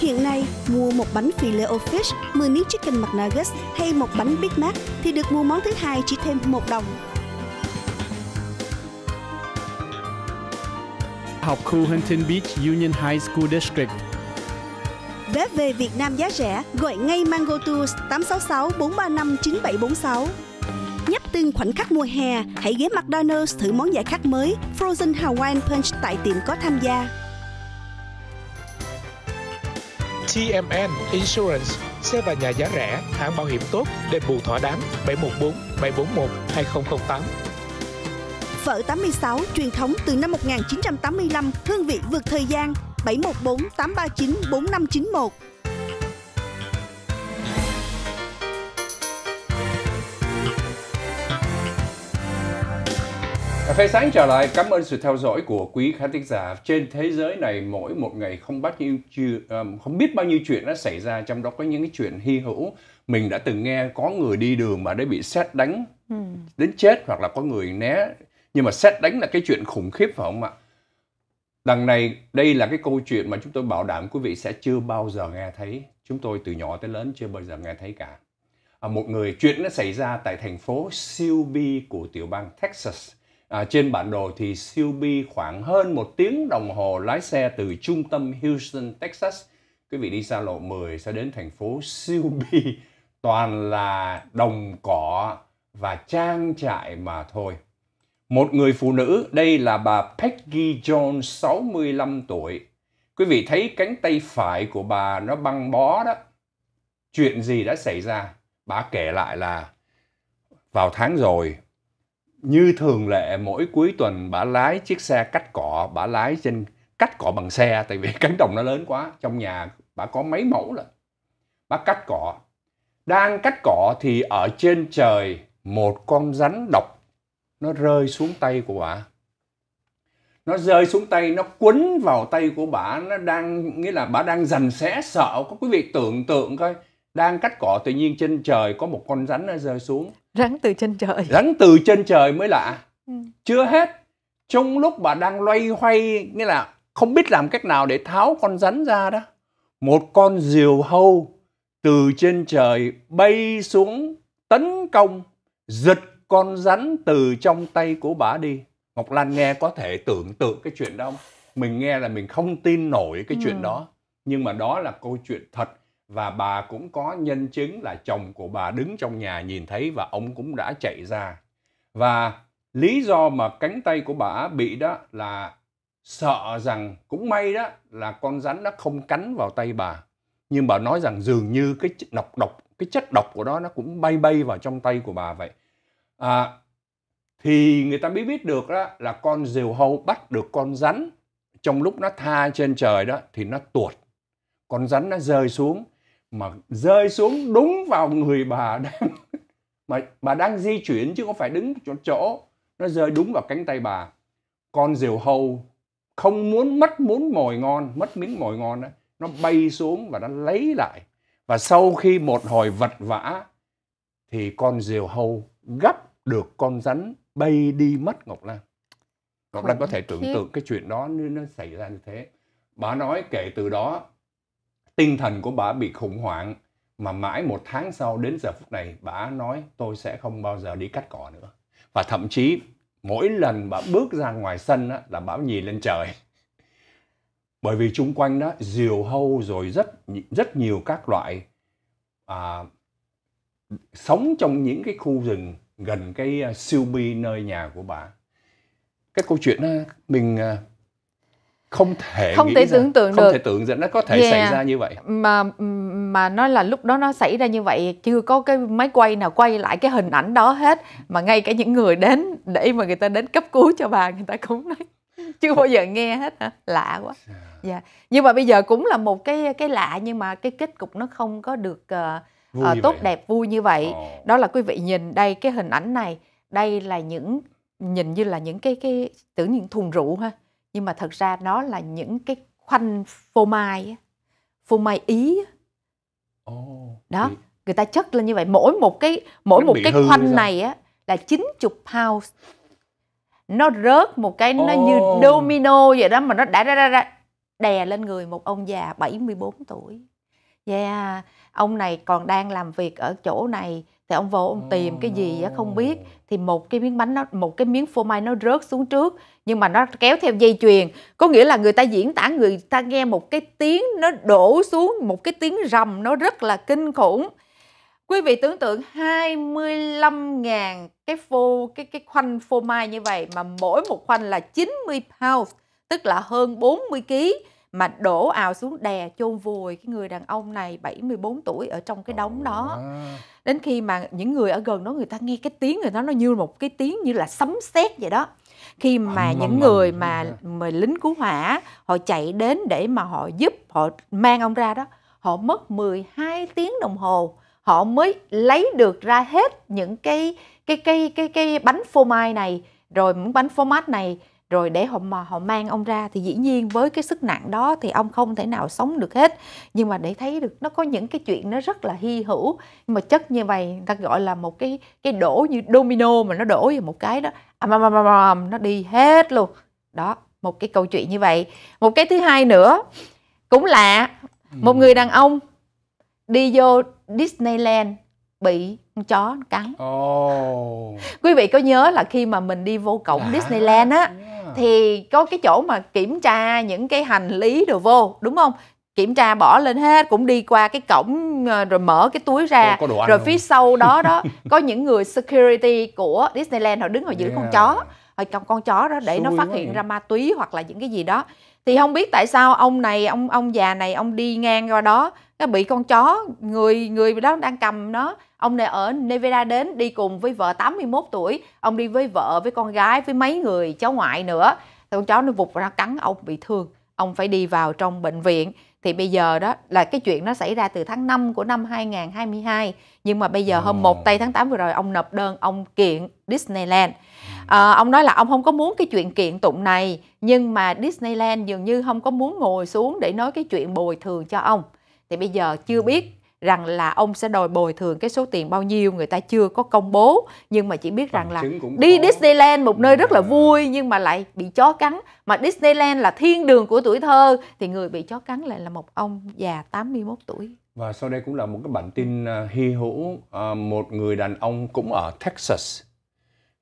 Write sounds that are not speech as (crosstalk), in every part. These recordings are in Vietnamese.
Hiện nay, mua một bánh phì Leo Fish, 10 miếng chicken McNuggets hay một bánh Big Mac thì được mua món thứ hai chỉ thêm 1 đồng. Học khu Huntington Beach Union High School District. Vé về Việt Nam giá rẻ, gọi ngay Mango Tours 866 435 9746. Nhấp từng khoảnh khắc mùa hè, hãy ghé McDonald's thử món giải khát mới Frozen Hawaiian Punch tại tiệm có tham gia. TMN Insurance, xe và nhà giá rẻ, hãng bảo hiểm tốt, đền bù thỏa đáng 714 741 2008. Phở 86 truyền thống từ năm 1985, hương vị vượt thời gian 714 839 4591. Phê Sáng trở lại, cảm ơn sự theo dõi của quý khán thính giả. Trên thế giới này mỗi một ngày không bắt nhiêu chuyện, không biết bao nhiêu chuyện đã xảy ra, trong đó có những cái chuyện hy hữu. Mình đã từng nghe có người đi đường mà đã bị xét đánh ừ. đến chết hoặc là có người né. Nhưng mà xét đánh là cái chuyện khủng khiếp phải không ạ? Đằng này, đây là cái câu chuyện mà chúng tôi bảo đảm quý vị sẽ chưa bao giờ nghe thấy. Chúng tôi từ nhỏ tới lớn chưa bao giờ nghe thấy cả. À, một người chuyện nó xảy ra tại thành phố Silby của tiểu bang Texas À, trên bản đồ thì Silby khoảng hơn một tiếng đồng hồ lái xe từ trung tâm Houston, Texas. Quý vị đi xa lộ 10 sẽ đến thành phố Silby. (laughs) Toàn là đồng cỏ và trang trại mà thôi. Một người phụ nữ, đây là bà Peggy Jones, 65 tuổi. Quý vị thấy cánh tay phải của bà nó băng bó đó. Chuyện gì đã xảy ra? Bà kể lại là vào tháng rồi như thường lệ mỗi cuối tuần bà lái chiếc xe cắt cỏ bà lái trên cắt cỏ bằng xe tại vì (laughs) cánh đồng nó lớn quá trong nhà bà có mấy mẫu là bà cắt cỏ đang cắt cỏ thì ở trên trời một con rắn độc nó rơi xuống tay của bà nó rơi xuống tay nó quấn vào tay của bà nó đang nghĩa là bà đang dần xé sợ có quý vị tưởng tượng coi đang cắt cỏ tự nhiên trên trời có một con rắn nó rơi xuống rắn từ trên trời rắn từ trên trời mới lạ ừ. chưa hết trong lúc bà đang loay hoay nghĩa là không biết làm cách nào để tháo con rắn ra đó một con diều hâu từ trên trời bay xuống tấn công giật con rắn từ trong tay của bà đi ngọc lan nghe có thể tưởng tượng cái chuyện đó không? mình nghe là mình không tin nổi cái ừ. chuyện đó nhưng mà đó là câu chuyện thật và bà cũng có nhân chứng là chồng của bà đứng trong nhà nhìn thấy và ông cũng đã chạy ra và lý do mà cánh tay của bà bị đó là sợ rằng cũng may đó là con rắn nó không cắn vào tay bà nhưng bà nói rằng dường như cái độc độc cái chất độc của nó nó cũng bay bay vào trong tay của bà vậy à, thì người ta mới biết được đó là con diều hâu bắt được con rắn trong lúc nó tha trên trời đó thì nó tuột con rắn nó rơi xuống mà rơi xuống đúng vào người bà đang mà bà đang di chuyển chứ không phải đứng chỗ chỗ nó rơi đúng vào cánh tay bà con diều hâu không muốn mất muốn mồi ngon mất miếng mồi ngon đó nó bay xuống và nó lấy lại và sau khi một hồi vật vã thì con diều hâu gấp được con rắn bay đi mất ngọc lan ngọc lan có thể tưởng tượng cái chuyện đó nó xảy ra như thế bà nói kể từ đó tinh thần của bà bị khủng hoảng mà mãi một tháng sau đến giờ phút này bà nói tôi sẽ không bao giờ đi cắt cỏ nữa và thậm chí mỗi lần bà bước ra ngoài sân á, là bà nhìn lên trời bởi vì chung quanh đó diều hâu rồi rất rất nhiều các loại à, sống trong những cái khu rừng gần cái à, siêu bi nơi nhà của bà cái câu chuyện uh, mình à, không thể không thể tưởng ra, tượng không được thể tưởng tượng nó có thể yeah. xảy ra như vậy mà mà nó là lúc đó nó xảy ra như vậy chưa có cái máy quay nào quay lại cái hình ảnh đó hết mà ngay cả những người đến để mà người ta đến cấp cứu cho bà người ta cũng nói (laughs) chưa bao giờ nghe hết hả lạ quá dạ yeah. Dạ. nhưng mà bây giờ cũng là một cái cái lạ nhưng mà cái kết cục nó không có được uh, uh, tốt vậy. đẹp vui như vậy oh. đó là quý vị nhìn đây cái hình ảnh này đây là những nhìn như là những cái cái tưởng những thùng rượu ha nhưng mà thật ra nó là những cái khoanh phô mai phô mai ý đó người ta chất lên như vậy mỗi một cái mỗi một cái khoanh này á là 90 pounds nó rớt một cái nó như domino vậy đó mà nó đã ra ra ra đè lên người một ông già 74 tuổi yeah ông này còn đang làm việc ở chỗ này thì ông vô ông tìm cái gì á không biết thì một cái miếng bánh nó một cái miếng phô mai nó rớt xuống trước nhưng mà nó kéo theo dây chuyền có nghĩa là người ta diễn tả người ta nghe một cái tiếng nó đổ xuống một cái tiếng rầm nó rất là kinh khủng quý vị tưởng tượng 25.000 cái phô cái cái khoanh phô mai như vậy mà mỗi một khoanh là 90 pounds tức là hơn 40 kg mà đổ ào xuống đè chôn vùi cái người đàn ông này 74 tuổi ở trong cái đống đó đến khi mà những người ở gần đó người ta nghe cái tiếng người ta nó như một cái tiếng như là sấm sét vậy đó khi mà những người mà mà lính cứu hỏa họ chạy đến để mà họ giúp họ mang ông ra đó họ mất 12 tiếng đồng hồ họ mới lấy được ra hết những cái cái cái cái cái bánh phô mai này rồi những bánh phô mát này rồi để họ mà họ mang ông ra thì dĩ nhiên với cái sức nặng đó thì ông không thể nào sống được hết nhưng mà để thấy được nó có những cái chuyện nó rất là hy hữu nhưng mà chất như vậy người ta gọi là một cái cái đổ như domino mà nó đổ vào một cái đó ầm ầm ầm ầm nó đi hết luôn đó một cái câu chuyện như vậy một cái thứ hai nữa cũng lạ một ừ. người đàn ông đi vô Disneyland bị con chó cắn. Oh. Quý vị có nhớ là khi mà mình đi vô cổng à. Disneyland á thì có cái chỗ mà kiểm tra những cái hành lý đồ vô đúng không? kiểm tra bỏ lên hết cũng đi qua cái cổng ờ, rồi mở cái túi ra có, có rồi phía không? sau đó đó (laughs) có những người security của Disneyland họ đứng họ giữ yeah. con chó rồi con, chó đó để Xui nó phát hiện ra ma túy hoặc là những cái gì đó thì không biết tại sao ông này ông ông già này ông đi ngang qua đó nó bị con chó người người đó đang cầm nó ông này ở Nevada đến đi cùng với vợ 81 tuổi ông đi với vợ với con gái với mấy người cháu ngoại nữa thì con chó nó vụt ra cắn ông bị thương ông phải đi vào trong bệnh viện thì bây giờ đó là cái chuyện nó xảy ra từ tháng 5 của năm 2022 nhưng mà bây giờ hôm 1 tây tháng 8 vừa rồi ông nộp đơn ông kiện Disneyland à, ông nói là ông không có muốn cái chuyện kiện tụng này nhưng mà Disneyland dường như không có muốn ngồi xuống để nói cái chuyện bồi thường cho ông thì bây giờ chưa ừ. biết rằng là ông sẽ đòi bồi thường cái số tiền bao nhiêu người ta chưa có công bố nhưng mà chỉ biết rằng là đi có. Disneyland một nơi rất là ừ. vui nhưng mà lại bị chó cắn mà Disneyland là thiên đường của tuổi thơ thì người bị chó cắn lại là một ông già 81 tuổi và sau đây cũng là một cái bản tin à, hy hữu à, một người đàn ông cũng ở Texas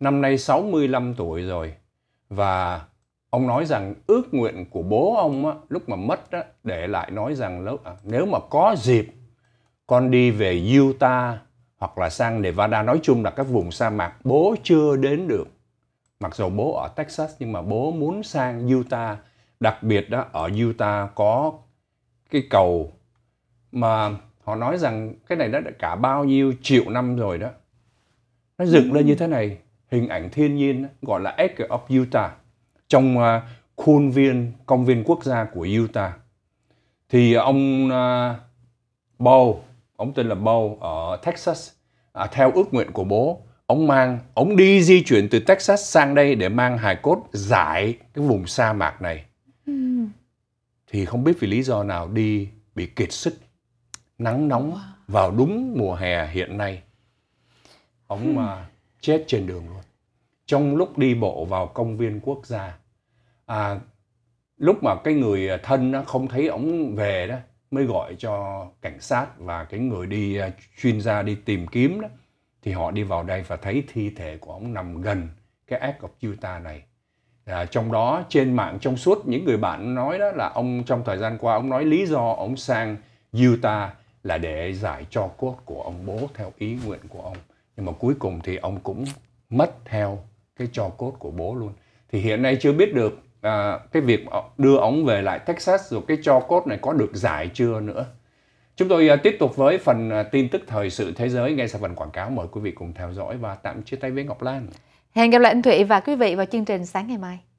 năm nay 65 tuổi rồi và ông nói rằng ước nguyện của bố ông á, lúc mà mất á, để lại nói rằng à, nếu mà có dịp con đi về Utah hoặc là sang Nevada nói chung là các vùng sa mạc bố chưa đến được mặc dù bố ở Texas nhưng mà bố muốn sang Utah đặc biệt đó ở Utah có cái cầu mà họ nói rằng cái này đã cả bao nhiêu triệu năm rồi đó nó dựng lên như thế này hình ảnh thiên nhiên gọi là Edge of Utah trong à, khuôn viên công viên quốc gia của Utah thì ông uh, à, Bow ông tên là Bo ở Texas à, theo ước nguyện của bố ông mang ông đi di chuyển từ Texas sang đây để mang hài cốt giải cái vùng sa mạc này ừ. thì không biết vì lý do nào đi bị kiệt sức nắng nóng vào đúng mùa hè hiện nay ông mà hmm. chết trên đường luôn trong lúc đi bộ vào công viên quốc gia à, lúc mà cái người thân nó không thấy ông về đó mới gọi cho cảnh sát và cái người đi à, chuyên gia đi tìm kiếm đó thì họ đi vào đây và thấy thi thể của ông nằm gần cái Act of Utah này. À, trong đó trên mạng trong suốt những người bạn nói đó là ông trong thời gian qua ông nói lý do ông sang Utah là để giải cho cốt của ông bố theo ý nguyện của ông. Nhưng mà cuối cùng thì ông cũng mất theo cái cho cốt của bố luôn. Thì hiện nay chưa biết được à, cái việc đưa ông về lại Texas rồi cái cho cốt này có được giải chưa nữa. Chúng tôi à, tiếp tục với phần à, tin tức thời sự thế giới ngay sau phần quảng cáo mời quý vị cùng theo dõi và tạm chia tay với Ngọc Lan. Hẹn gặp lại anh Thụy và quý vị vào chương trình sáng ngày mai.